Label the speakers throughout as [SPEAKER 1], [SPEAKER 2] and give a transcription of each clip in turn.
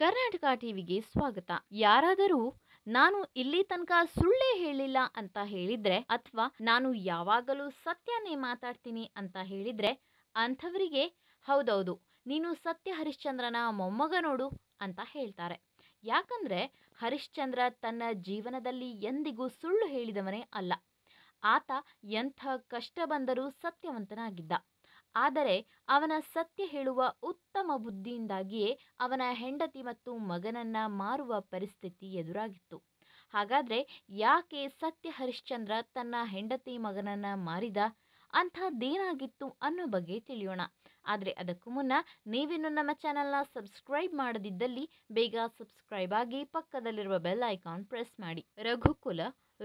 [SPEAKER 1] ಕರ್ನಾಟಕ ಟಿವಿಗೆ ಸ್ವಾಗತ ಯಾರಾದರೂ ನಾನು ಇಲ್ಲಿ ತನಕ ಸುಳ್ಳೇ ಹೇಳಿಲ್ಲ ಅಂತ ಹೇಳಿದ್ರೆ ಅಥವಾ ನಾನು ಯಾವಾಗಲೂ ಸತ್ಯನೇ ಮಾತಾಡ್ತೀನಿ ಅಂತ ಹೇಳಿದ್ರೆ ಅಂಥವರಿಗೆ ಹೌದೌದು ನೀನು ಸತ್ಯ ಹರಿಶ್ಚಂದ್ರನ ಮೊಮ್ಮಗ ನೋಡು ಅಂತ ಹೇಳ್ತಾರೆ ಯಾಕಂದ್ರೆ ಹರಿಶ್ಚಂದ್ರ ತನ್ನ ಜೀವನದಲ್ಲಿ ಎಂದಿಗೂ ಸುಳ್ಳು ಹೇಳಿದವನೇ ಅಲ್ಲ ಆತ ಎಂಥ ಕಷ್ಟ ಬಂದರೂ ಸತ್ಯವಂತನಾಗಿದ್ದ ಆದರೆ ಅವನ ಸತ್ಯ ಹೇಳುವ ಉತ್ತಮ ಬುದ್ಧಿಯಿಂದಾಗಿಯೇ ಅವನ ಹೆಂಡತಿ ಮತ್ತು ಮಗನನ್ನು ಮಾರುವ ಪರಿಸ್ಥಿತಿ ಎದುರಾಗಿತ್ತು ಹಾಗಾದರೆ ಯಾಕೆ ಸತ್ಯ ಹರಿಶ್ಚಂದ್ರ ತನ್ನ ಹೆಂಡತಿ ಮಗನನ್ನು ಮಾರಿದ ಅಂಥದ್ದೇನಾಗಿತ್ತು ಅನ್ನೋ ಬಗ್ಗೆ ತಿಳಿಯೋಣ ಆದರೆ ಅದಕ್ಕೂ ಮುನ್ನ ನೀವಿನ್ನು ನಮ್ಮ ಚಾನಲ್ನ ಸಬ್ಸ್ಕ್ರೈಬ್ ಮಾಡದಿದ್ದಲ್ಲಿ ಬೇಗ ಸಬ್ಸ್ಕ್ರೈಬ್ ಆಗಿ ಪಕ್ಕದಲ್ಲಿರುವ ಬೆಲ್ ಐಕಾನ್ ಪ್ರೆಸ್ ಮಾಡಿ ರಘುಕುಲ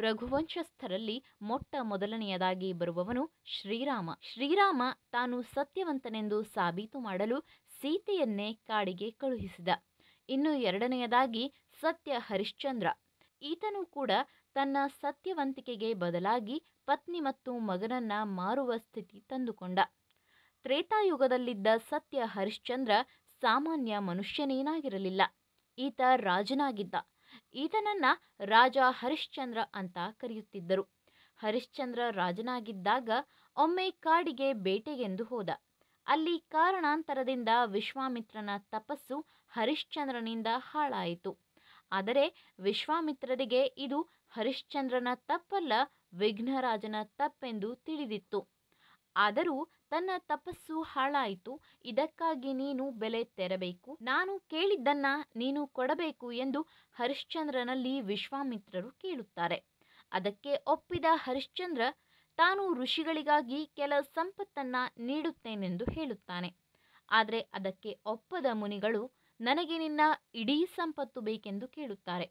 [SPEAKER 1] ರಘುವಂಶಸ್ಥರಲ್ಲಿ ಮೊಟ್ಟ ಮೊದಲನೆಯದಾಗಿ ಬರುವವನು ಶ್ರೀರಾಮ ಶ್ರೀರಾಮ ತಾನು ಸತ್ಯವಂತನೆಂದು ಸಾಬೀತು ಮಾಡಲು ಸೀತೆಯನ್ನೇ ಕಾಡಿಗೆ ಕಳುಹಿಸಿದ ಇನ್ನು ಎರಡನೆಯದಾಗಿ ಸತ್ಯ ಹರಿಶ್ಚಂದ್ರ ಈತನು ಕೂಡ ತನ್ನ ಸತ್ಯವಂತಿಕೆಗೆ ಬದಲಾಗಿ ಪತ್ನಿ ಮತ್ತು ಮಗನನ್ನ ಮಾರುವ ಸ್ಥಿತಿ ತಂದುಕೊಂಡ ತ್ರೇತಾಯುಗದಲ್ಲಿದ್ದ ಸತ್ಯ ಹರಿಶ್ಚಂದ್ರ ಸಾಮಾನ್ಯ ಮನುಷ್ಯನೇನಾಗಿರಲಿಲ್ಲ ಈತ ರಾಜನಾಗಿದ್ದ ಈತನನ್ನ ರಾಜ ಹರಿಶ್ಚಂದ್ರ ಅಂತ ಕರೆಯುತ್ತಿದ್ದರು ಹರಿಶ್ಚಂದ್ರ ರಾಜನಾಗಿದ್ದಾಗ ಒಮ್ಮೆ ಕಾಡಿಗೆ ಬೇಟೆಗೆಂದು ಹೋದ ಅಲ್ಲಿ ಕಾರಣಾಂತರದಿಂದ ವಿಶ್ವಾಮಿತ್ರನ ತಪಸ್ಸು ಹರಿಶ್ಚಂದ್ರನಿಂದ ಹಾಳಾಯಿತು ಆದರೆ ವಿಶ್ವಾಮಿತ್ರರಿಗೆ ಇದು ಹರಿಶ್ಚಂದ್ರನ ತಪ್ಪಲ್ಲ ವಿಘ್ನರಾಜನ ತಪ್ಪೆಂದು ತಿಳಿದಿತ್ತು ಆದರೂ ತನ್ನ ತಪಸ್ಸು ಹಾಳಾಯಿತು ಇದಕ್ಕಾಗಿ ನೀನು ಬೆಲೆ ತೆರಬೇಕು ನಾನು ಕೇಳಿದ್ದನ್ನ ನೀನು ಕೊಡಬೇಕು ಎಂದು ಹರಿಶ್ಚಂದ್ರನಲ್ಲಿ ವಿಶ್ವಾಮಿತ್ರರು ಕೇಳುತ್ತಾರೆ ಅದಕ್ಕೆ ಒಪ್ಪಿದ ಹರಿಶ್ಚಂದ್ರ ತಾನು ಋಷಿಗಳಿಗಾಗಿ ಕೆಲ ಸಂಪತ್ತನ್ನ ನೀಡುತ್ತೇನೆಂದು ಹೇಳುತ್ತಾನೆ ಆದರೆ ಅದಕ್ಕೆ ಒಪ್ಪದ ಮುನಿಗಳು ನನಗೆ ನಿನ್ನ ಇಡೀ ಸಂಪತ್ತು ಬೇಕೆಂದು ಕೇಳುತ್ತಾರೆ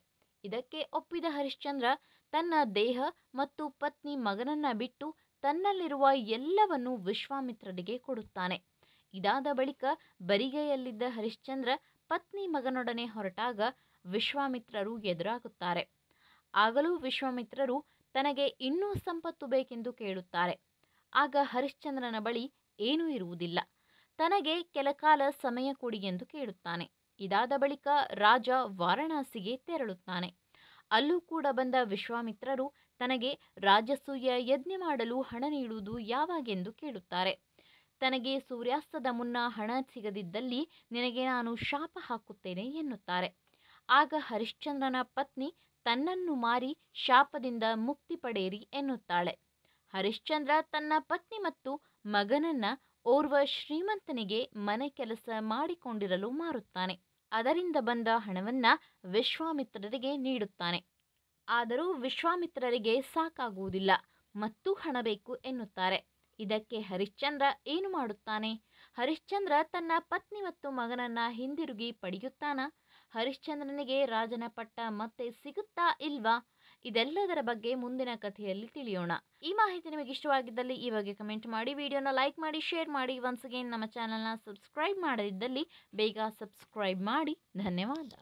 [SPEAKER 1] ಇದಕ್ಕೆ ಒಪ್ಪಿದ ಹರಿಶ್ಚಂದ್ರ ತನ್ನ ದೇಹ ಮತ್ತು ಪತ್ನಿ ಮಗನನ್ನ ಬಿಟ್ಟು ತನ್ನಲ್ಲಿರುವ ಎಲ್ಲವನ್ನು ವಿಶ್ವಾಮಿತ್ರರಿಗೆ ಕೊಡುತ್ತಾನೆ ಇದಾದ ಬಳಿಕ ಬರಿಗೆಯಲ್ಲಿದ್ದ ಹರಿಶ್ಚಂದ್ರ ಪತ್ನಿ ಮಗನೊಡನೆ ಹೊರಟಾಗ ವಿಶ್ವಾಮಿತ್ರರು ಎದುರಾಗುತ್ತಾರೆ ಆಗಲೂ ವಿಶ್ವಾಮಿತ್ರರು ತನಗೆ ಇನ್ನೂ ಸಂಪತ್ತು ಬೇಕೆಂದು ಕೇಳುತ್ತಾರೆ ಆಗ ಹರಿಶ್ಚಂದ್ರನ ಬಳಿ ಏನೂ ಇರುವುದಿಲ್ಲ ತನಗೆ ಕೆಲ ಕಾಲ ಸಮಯ ಕೊಡಿ ಎಂದು ಕೇಳುತ್ತಾನೆ ಇದಾದ ಬಳಿಕ ರಾಜ ವಾರಣಾಸಿಗೆ ತೆರಳುತ್ತಾನೆ ಅಲ್ಲೂ ಕೂಡ ಬಂದ ವಿಶ್ವಾಮಿತ್ರರು ತನಗೆ ರಾಜಸೂಯ ಯಜ್ಞ ಮಾಡಲು ಹಣ ನೀಡುವುದು ಯಾವಾಗೆಂದು ಕೇಳುತ್ತಾರೆ ತನಗೆ ಸೂರ್ಯಾಸ್ತದ ಮುನ್ನ ಹಣ ಸಿಗದಿದ್ದಲ್ಲಿ ನಿನಗೆ ನಾನು ಶಾಪ ಹಾಕುತ್ತೇನೆ ಎನ್ನುತ್ತಾರೆ ಆಗ ಹರಿಶ್ಚಂದ್ರನ ಪತ್ನಿ ತನ್ನನ್ನು ಮಾರಿ ಶಾಪದಿಂದ ಮುಕ್ತಿ ಪಡೆಯಿರಿ ಎನ್ನುತ್ತಾಳೆ ಹರಿಶ್ಚಂದ್ರ ತನ್ನ ಪತ್ನಿ ಮತ್ತು ಮಗನನ್ನ ಓರ್ವ ಶ್ರೀಮಂತನಿಗೆ ಮನೆ ಕೆಲಸ ಮಾಡಿಕೊಂಡಿರಲು ಮಾರುತ್ತಾನೆ ಅದರಿಂದ ಬಂದ ಹಣವನ್ನ ವಿಶ್ವಾಮಿತ್ರರಿಗೆ ನೀಡುತ್ತಾನೆ ಆದರೂ ವಿಶ್ವಾಮಿತ್ರರಿಗೆ ಸಾಕಾಗುವುದಿಲ್ಲ ಮತ್ತೂ ಹಣ ಬೇಕು ಎನ್ನುತ್ತಾರೆ ಇದಕ್ಕೆ ಹರಿಶ್ಚಂದ್ರ ಏನು ಮಾಡುತ್ತಾನೆ ಹರಿಶ್ಚಂದ್ರ ತನ್ನ ಪತ್ನಿ ಮತ್ತು ಮಗನನ್ನ ಹಿಂದಿರುಗಿ ಪಡೆಯುತ್ತಾನ ಹರಿಶ್ಚಂದ್ರನಿಗೆ ರಾಜನ ಪಟ್ಟ ಮತ್ತೆ ಸಿಗುತ್ತಾ ಇಲ್ವಾ ಇದೆಲ್ಲದರ ಬಗ್ಗೆ ಮುಂದಿನ ಕಥೆಯಲ್ಲಿ ತಿಳಿಯೋಣ ಈ ಮಾಹಿತಿ ನಿಮಗೆ ಇಷ್ಟವಾಗಿದ್ದಲ್ಲಿ ಈ ಬಗ್ಗೆ ಕಮೆಂಟ್ ಮಾಡಿ ವಿಡಿಯೋನ ಲೈಕ್ ಮಾಡಿ ಶೇರ್ ಮಾಡಿ ಒನ್ಸ್ ಅಗೇನ್ ನಮ್ಮ ಚಾನಲ್ನ ಸಬ್ಸ್ಕ್ರೈಬ್ ಮಾಡದಿದ್ದಲ್ಲಿ ಬೇಗ ಸಬ್ಸ್ಕ್ರೈಬ್ ಮಾಡಿ ಧನ್ಯವಾದ